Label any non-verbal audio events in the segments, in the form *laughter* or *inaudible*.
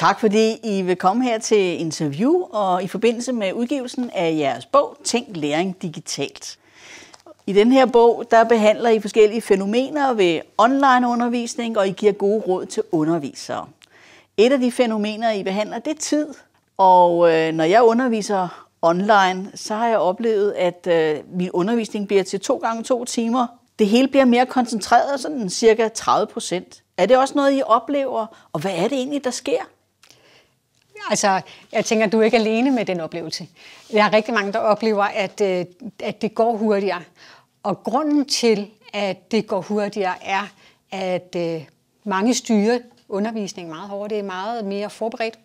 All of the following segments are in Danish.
Tak fordi I vil komme her til interview og i forbindelse med udgivelsen af jeres bog Tænk Læring Digitalt. I den her bog der behandler I forskellige fænomener ved online undervisning og I giver gode råd til undervisere. Et af de fænomener, I behandler, det er tid. Og øh, når jeg underviser online, så har jeg oplevet, at øh, min undervisning bliver til to gange to timer. Det hele bliver mere koncentreret, sådan cirka 30 procent. Er det også noget, I oplever, og hvad er det egentlig, der sker? altså, jeg tænker, at du er ikke alene med den oplevelse. Der er rigtig mange, der oplever, at, øh, at det går hurtigere. Og grunden til, at det går hurtigere, er, at øh, mange styrer undervisning meget hårdt. Det er meget mere forberedt.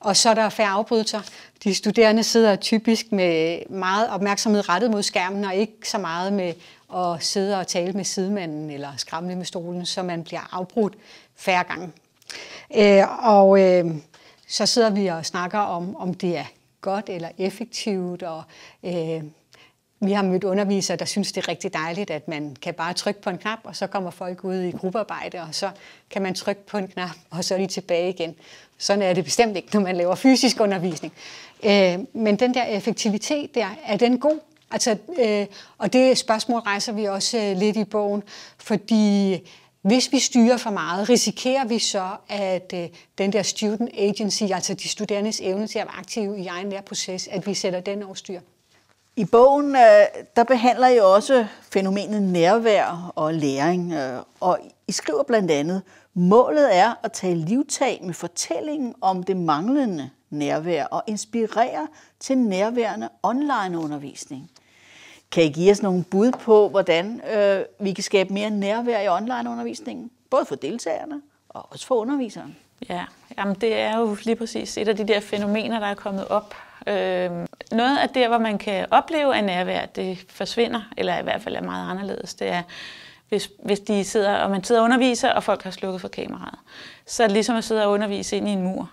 Og så er der færre afbrydelser. De studerende sidder typisk med meget opmærksomhed rettet mod skærmen, og ikke så meget med at sidde og tale med sidemanden eller skramle med stolen, så man bliver afbrudt færre gange. Øh, og så sidder vi og snakker om, om det er godt eller effektivt, og øh, vi har mødt undervisere, der synes, det er rigtig dejligt, at man kan bare trykke på en knap, og så kommer folk ud i gruppearbejde, og så kan man trykke på en knap, og så er de tilbage igen. Sådan er det bestemt ikke, når man laver fysisk undervisning. Øh, men den der effektivitet der, er den god? Altså, øh, og det spørgsmål rejser vi også øh, lidt i bogen, fordi hvis vi styrer for meget, risikerer vi så, at øh, den der student agency, altså de studerendes evne til at være aktive i egen lærerproces, at vi sætter den over styr? I bogen, øh, der behandler I også fænomenet nærvær og læring, øh, og I skriver blandt andet, målet er at tage livtag med fortællingen om det manglende nærvær og inspirere til nærværende online undervisning. Kan I give os nogle bud på, hvordan øh, vi kan skabe mere nærvær i onlineundervisningen? Både for deltagerne og også for underviseren. Ja, jamen det er jo lige præcis et af de der fænomener, der er kommet op. Øh, noget af det, hvor man kan opleve, at nærvær det forsvinder, eller i hvert fald er meget anderledes, det er, hvis, hvis de sidder, og man sidder og underviser, og folk har slukket for kameraet. Så er det ligesom at sidde og undervise ind i en mur.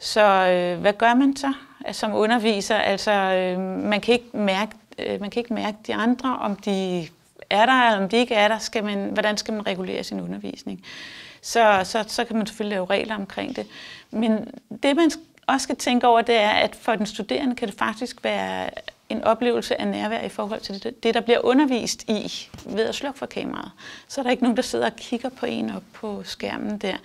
Så øh, hvad gør man så som underviser? Altså, øh, man kan ikke mærke Øh, man kan ikke mærke de andre, om de er der, eller om de ikke er der, skal man, hvordan skal man regulere sin undervisning? Så, så, så kan man selvfølgelig lave regler omkring det. Men det, man også skal tænke over, det er, at for den studerende kan det faktisk være en oplevelse af nærvær i forhold til det, det der bliver undervist i ved at slukke for kameraet. Så er der ikke nogen, der sidder og kigger på en op på skærmen der.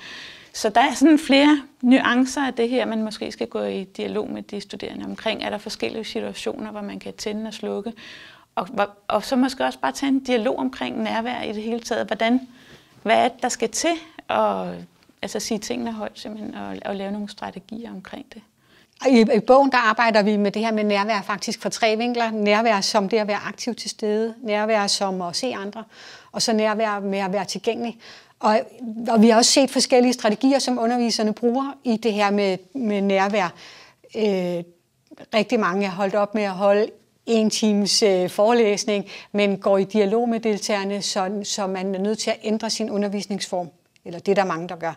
Så der er sådan flere nuancer af det her, man måske skal gå i dialog med de studerende omkring. Er der forskellige situationer, hvor man kan tænde og slukke? Og, og så måske også bare tage en dialog omkring nærvær i det hele taget. Hvordan, hvad er det, der skal til? Og altså sige tingene højt simpelthen, og, og lave nogle strategier omkring det. I, I bogen der arbejder vi med det her med nærvær faktisk fra tre vinkler. Nærvær som det at være aktiv til stede, nærvær som at se andre, og så nærvær med at være tilgængelig. Og, og vi har også set forskellige strategier, som underviserne bruger i det her med, med nærvær. Øh, rigtig mange er holdt op med at holde en times øh, forelæsning, men går i dialog med deltagerne, så, så man er nødt til at ændre sin undervisningsform eller det er der mange, der gør.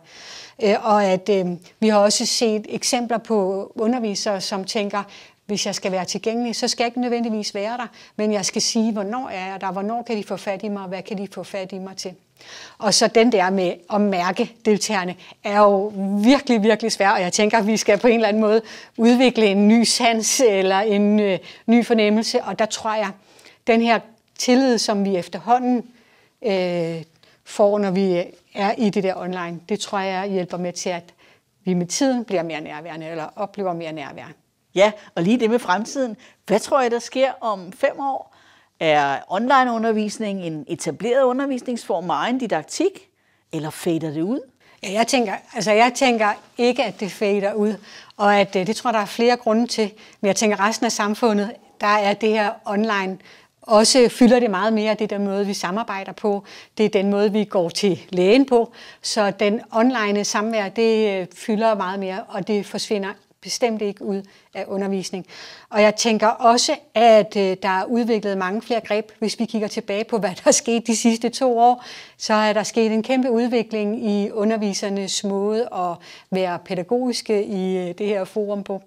Øh, og at øh, vi har også set eksempler på undervisere, som tænker, hvis jeg skal være tilgængelig, så skal jeg ikke nødvendigvis være der, men jeg skal sige, hvornår er jeg der, hvornår kan de få fat i mig, og hvad kan de få fat i mig til. Og så den der med at mærke deltagerne er jo virkelig, virkelig svær, og jeg tænker, at vi skal på en eller anden måde udvikle en ny sans eller en øh, ny fornemmelse, og der tror jeg, den her tillid, som vi efterhånden øh, får, når vi er i det der online, det tror jeg hjælper med til, at vi med tiden bliver mere nærværende, eller oplever mere nærvær. Ja, og lige det med fremtiden. Hvad tror jeg, der sker om fem år? Er onlineundervisning en etableret undervisningsform med egen didaktik, eller fader det ud? Ja, jeg tænker, altså jeg tænker ikke, at det fader ud, og at øh, det tror der er flere grunde til. Men jeg tænker, resten af samfundet, der er det her online også fylder det meget mere det der måde, vi samarbejder på. Det er den måde, vi går til lægen på. Så den online samvær, det øh, fylder meget mere, og det forsvinder bestemt ikke ud af undervisning. Og jeg tænker også, at øh, der er udviklet mange flere greb. Hvis vi kigger tilbage på, *laughs* hvad der er sket de sidste to år, så er der sket en kæmpe udvikling i undervisernes måde at være pædagogiske i øh, det her forum på.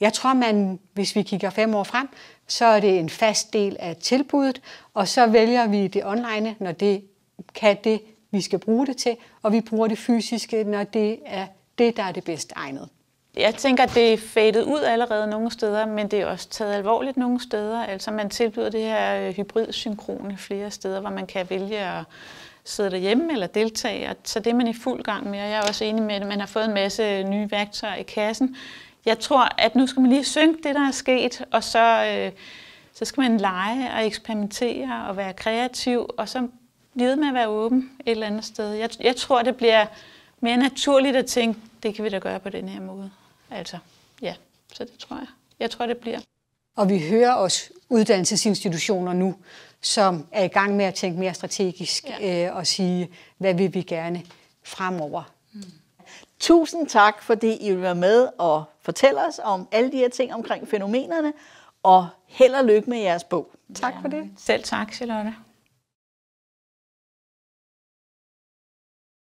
jeg tror, man, hvis vi kigger fem år frem, så er det en fast del af tilbuddet, og så vælger vi det online, når det kan det, vi skal bruge det til, og vi bruger det fysiske, når det er det, der er det bedst egnet. Jeg tænker, at det er fadet ud allerede nogle steder, men det er også taget alvorligt nogle steder. Altså man tilbyder det her øh, hybrid synkrone flere steder, hvor man kan vælge at sidde derhjemme eller deltage, så det er man i fuld gang med. Og jeg er også enig med, at man har fået en masse nye værktøjer i kassen, jeg tror, at nu skal man lige synke det, der er sket, og så, øh, så skal man lege og eksperimentere og være kreativ, og så blive med at være åben et eller andet sted. Jeg, jeg tror, det bliver mere naturligt at tænke, det kan vi da gøre på den her måde. Altså, ja, så det tror jeg. Jeg tror, det bliver. Og vi hører også uddannelsesinstitutioner nu, som er i gang med at tænke mere strategisk ja. øh, og sige, hvad vil vi gerne fremover Tusind tak, fordi I vil være med og fortælle os om alle de her ting omkring fænomenerne, og held og lykke med jeres bog. Tak for det. Selv tak, Charlotte.